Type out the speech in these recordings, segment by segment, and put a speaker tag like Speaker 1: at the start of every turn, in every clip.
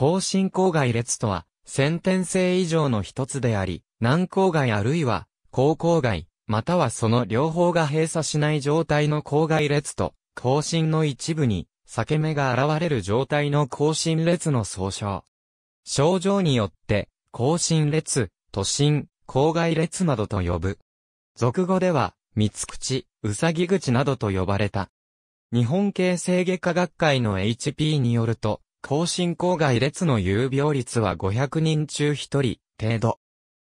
Speaker 1: 後進郊外列とは、先天性以上の一つであり、南郊外あるいは、高郊外、またはその両方が閉鎖しない状態の郊外列と、後進の一部に、裂け目が現れる状態の後進列の総称。症状によって、後進列、都心、郊外列などと呼ぶ。俗語では、三つ口、うさぎ口などと呼ばれた。日本系制外科学会の HP によると、更新郊外列の有病率は500人中1人程度。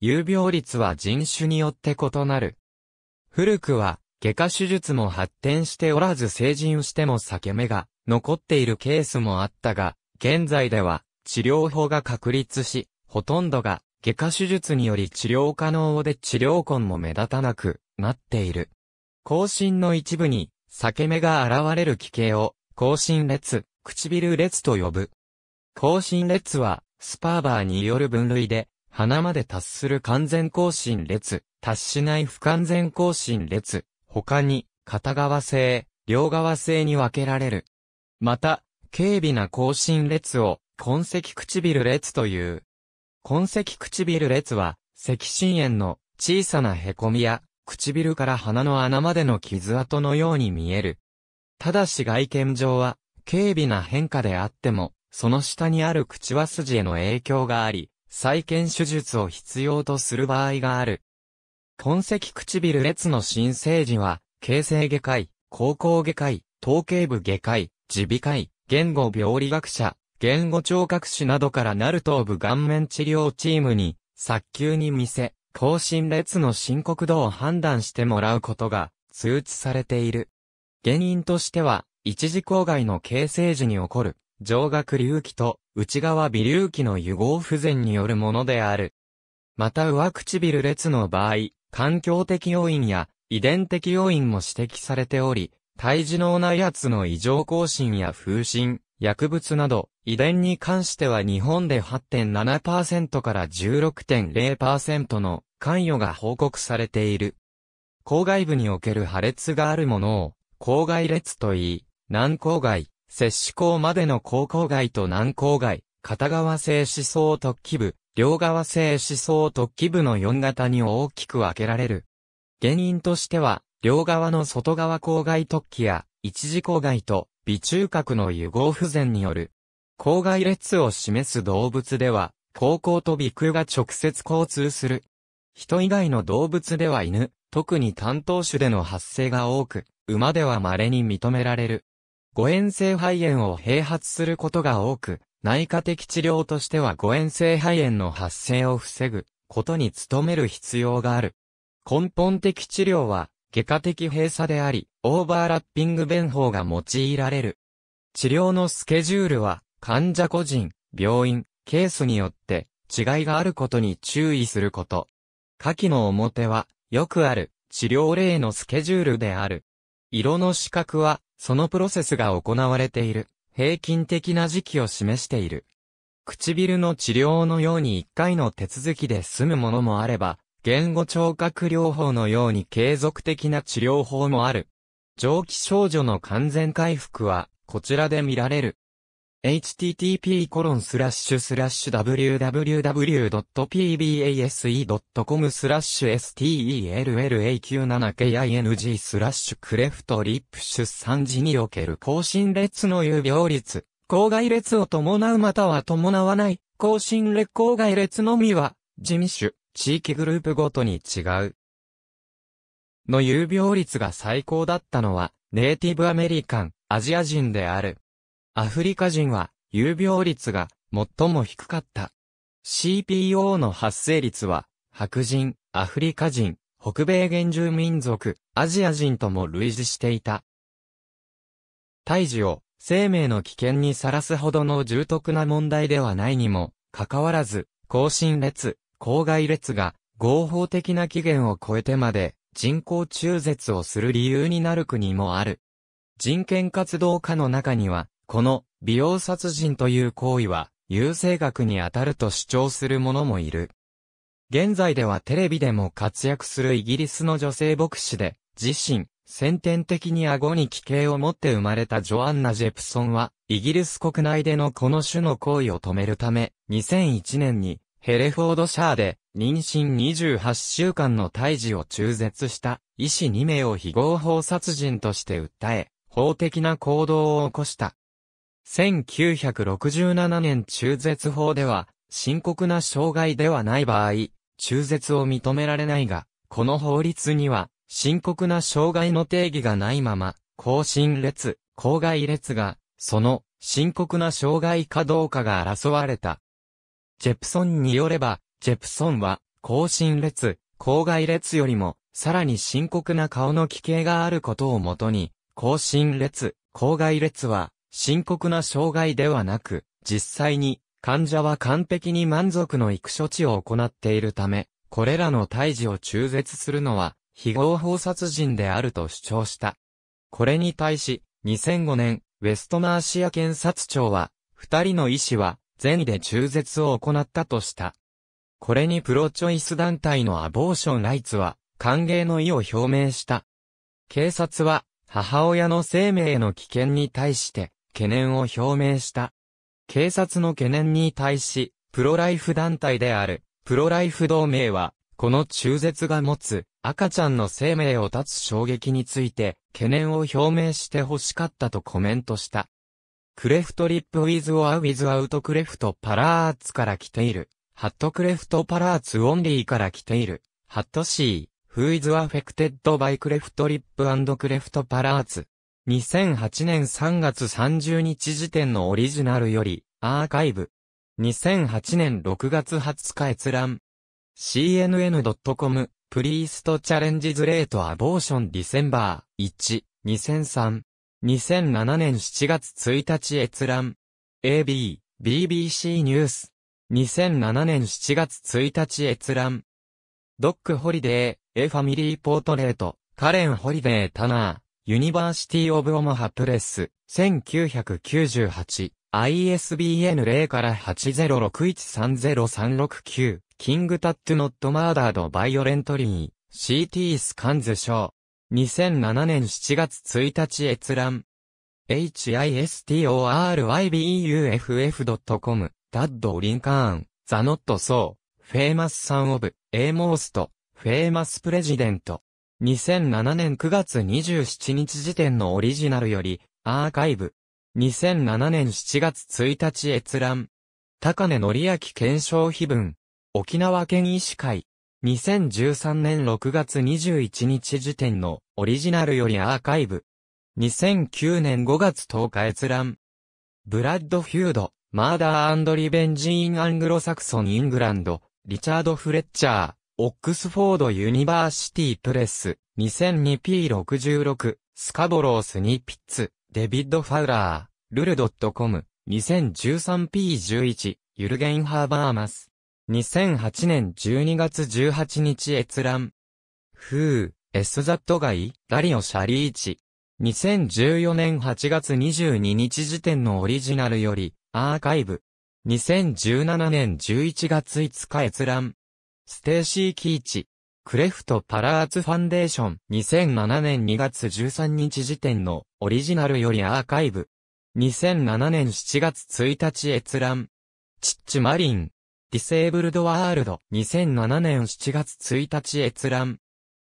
Speaker 1: 有病率は人種によって異なる。古くは、外科手術も発展しておらず成人しても裂け目が残っているケースもあったが、現在では治療法が確立し、ほとんどが外科手術により治療可能で治療痕も目立たなくなっている。更新の一部に裂け目が現れる奇形を更新列唇列と呼ぶ。更新列は、スパーバーによる分類で、鼻まで達する完全更新列、達しない不完全更新列、他に、片側性、両側性に分けられる。また、軽微な更新列を、根石唇列という。根石唇列は、赤心炎の小さな凹みや、唇から鼻の穴までの傷跡のように見える。ただし外見上は、軽微な変化であっても、その下にある口は筋への影響があり、再建手術を必要とする場合がある。痕跡唇列の新生児は、形成外科医、高校外科医、統計部外科医、耳鼻科医、言語病理学者、言語聴覚士などからなる頭部顔面治療チームに、早急に見せ、更新列の深刻度を判断してもらうことが通知されている。原因としては、一次公害の形成時に起こる、上学隆起と内側微隆起の融合不全によるものである。また上唇列の場合、環境的要因や遺伝的要因も指摘されており、胎児脳内圧の異常更新や風疹、薬物など、遺伝に関しては日本で8.7%から16.0%の関与が報告されている。口外部における破裂があるものを、口外裂と言い、南郊外、摂氏光までの高校外と南郊外、片側性思想突起部、両側性思想突起部の4型に大きく分けられる。原因としては、両側の外側郊外突起や、一次郊外と、微中核の融合不全による。郊外列を示す動物では、高校と鼻腔が直接交通する。人以外の動物では犬、特に担当種での発生が多く、馬では稀に認められる。誤嚥性肺炎を併発することが多く、内科的治療としては誤嚥性肺炎の発生を防ぐことに努める必要がある。根本的治療は、外科的閉鎖であり、オーバーラッピング弁法が用いられる。治療のスケジュールは、患者個人、病院、ケースによって、違いがあることに注意すること。下記の表は、よくある、治療例のスケジュールである。色の資格は、そのプロセスが行われている、平均的な時期を示している。唇の治療のように一回の手続きで済むものもあれば、言語聴覚療法のように継続的な治療法もある。上記症状の完全回復は、こちらで見られる。http://www.pbase.com スラッシュ s t e l l a q 7 k i n g スラッシュクレフトリップ出産時における更新列の有病率、郊外列を伴うまたは伴わない、更新列郊外列のみは、地味種、地域グループごとに違う。の有病率が最高だったのは、ネイティブアメリカン、アジア人である。アフリカ人は、有病率が最も低かった。CPO の発生率は、白人、アフリカ人、北米原住民族、アジア人とも類似していた。胎児を生命の危険にさらすほどの重篤な問題ではないにも、かかわらず、更新列、郊外列が合法的な期限を超えてまで人工中絶をする理由になる国もある。人権活動家の中には、この美容殺人という行為は、優生学にあたると主張する者もいる。現在ではテレビでも活躍するイギリスの女性牧師で、自身、先天的に顎に奇形を持って生まれたジョアンナ・ジェプソンは、イギリス国内でのこの種の行為を止めるため、2001年に、ヘレフォードシャーで、妊娠28週間の胎児を中絶した、医師2名を非合法殺人として訴え、法的な行動を起こした。1967年中絶法では、深刻な障害ではない場合、中絶を認められないが、この法律には、深刻な障害の定義がないまま、更新列、公外列が、その、深刻な障害かどうかが争われた。ジェプソンによれば、ジェプソンは、更新列、公外列よりも、さらに深刻な顔の危険があることをもとに、更新列、公外列は、深刻な障害ではなく、実際に患者は完璧に満足のいく処置を行っているため、これらの胎児を中絶するのは、非合法殺人であると主張した。これに対し、2005年、ウェストマーシア検察庁は、二人の医師は、善意で中絶を行ったとした。これにプロチョイス団体のアボーションライツは、歓迎の意を表明した。警察は、母親の生命への危険に対して、懸念を表明した。警察の懸念に対し、プロライフ団体である、プロライフ同盟は、この中絶が持つ赤ちゃんの生命を絶つ衝撃について懸念を表明して欲しかったとコメントした。クレフトリップウィズオアウィズアウトクレフトパラーツから来ている。ハットクレフトパラーツオンリーから来ている。ハットシー、フーイズアフェクテッドバイクレフトリップクレフトパラーツ。2008年3月30日時点のオリジナルより、アーカイブ。2008年6月20日閲覧。cnn.com、プリーストチャレンジズレートアボーションディセンバー1、2003。2007年7月1日閲覧。AB、BBC ニュース。2007年7月1日閲覧。ドックホリデー、A ファミリーポートレート、カレンホリデータナー。ユニバーシティオブオマハプレス、1998、ISBN 0から806130369、キングタットノットマーダードバイオレントリー、CT スカンズシー。2007年7月1日閲覧。historybuff.com、ダッド・リンカーン、ザ・ノット・ソー、フェイマス・サン・オブ、エーモースト、フェイマス・プレジデント。2007年9月27日時点のオリジナルより、アーカイブ。2007年7月1日閲覧。高根則明検証碑文。沖縄県医師会。2013年6月21日時点のオリジナルよりアーカイブ。2009年5月10日閲覧。ブラッドフュード、マーダーリベンジインアングロサクソンイングランド、リチャード・フレッチャー。オックスフォード・ユニバーシティ・プレス、2002P66、スカボロース・ニピッツ、デビッド・ファウラー、ルルドットコム、2013P11、ユルゲン・ハーバーマス。2008年12月18日閲覧。ふう、エスザットガイ、ダリオ・シャリーチ。2014年8月22日時点のオリジナルより、アーカイブ。2017年11月5日閲覧。ステーシー・キーチ、クレフト・パラーツ・ファンデーション、2007年2月13日時点のオリジナルよりアーカイブ、2007年7月1日閲覧、チッチ・マリン、ディセーブルド・ワールド、2007年7月1日閲覧、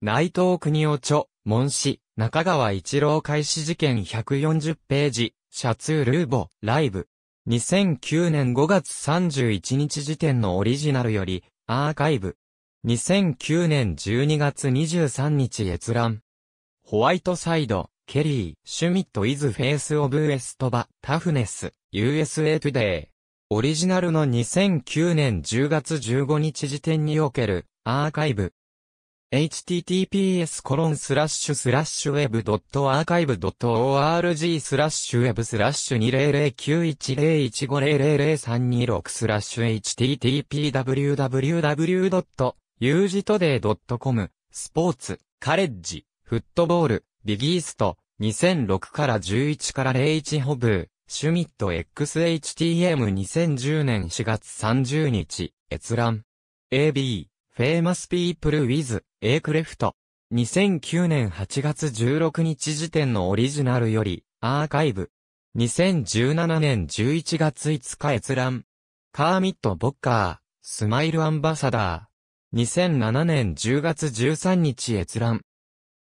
Speaker 1: 内藤国夫著、門氏、中川一郎開始事件140ページ、シャツルーボ、ライブ。2009年5月31日時点のオリジナルより、アーカイブ。2009年12月23日閲覧。ホワイトサイド、ケリー、シュミットイズフェイスオブウエストバ、タフネス、USA トゥデイ。オリジナルの2009年10月15日時点における、アーカイブ。https w e b a r c h i v e org w e b 2009101500326 h t t p w w u g i t o d a y c o m スポーツ、カレッジ、フットボール、ビギースト、2006から11から01ホブー、シュミット XHTM2010 年4月30日、閲覧。AB Famous People with Acleft。2009年8月16日時点のオリジナルより、アーカイブ。2017年11月5日閲覧。カーミット・ボッカー、スマイル・アンバサダー。2007年10月13日閲覧。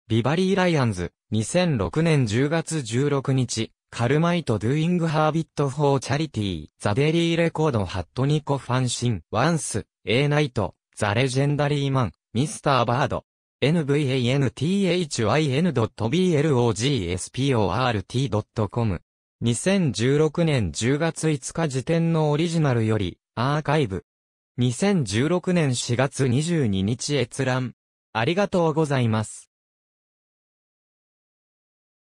Speaker 1: ビバリー・ライアンズ。2006年10月16日。カルマイト・ドゥイング・ハービット・フォー・チャリティー。ザ・デリー・レコード・ハットニコ・ファンシン。ワンス、エー・ナイト。ザ・レジェンダリーマン、ミスター・バード。nvanthin.blogsport.com 2016年10月5日時点のオリジナルより、アーカイブ。2016年4月22日閲覧。ありがとうございます。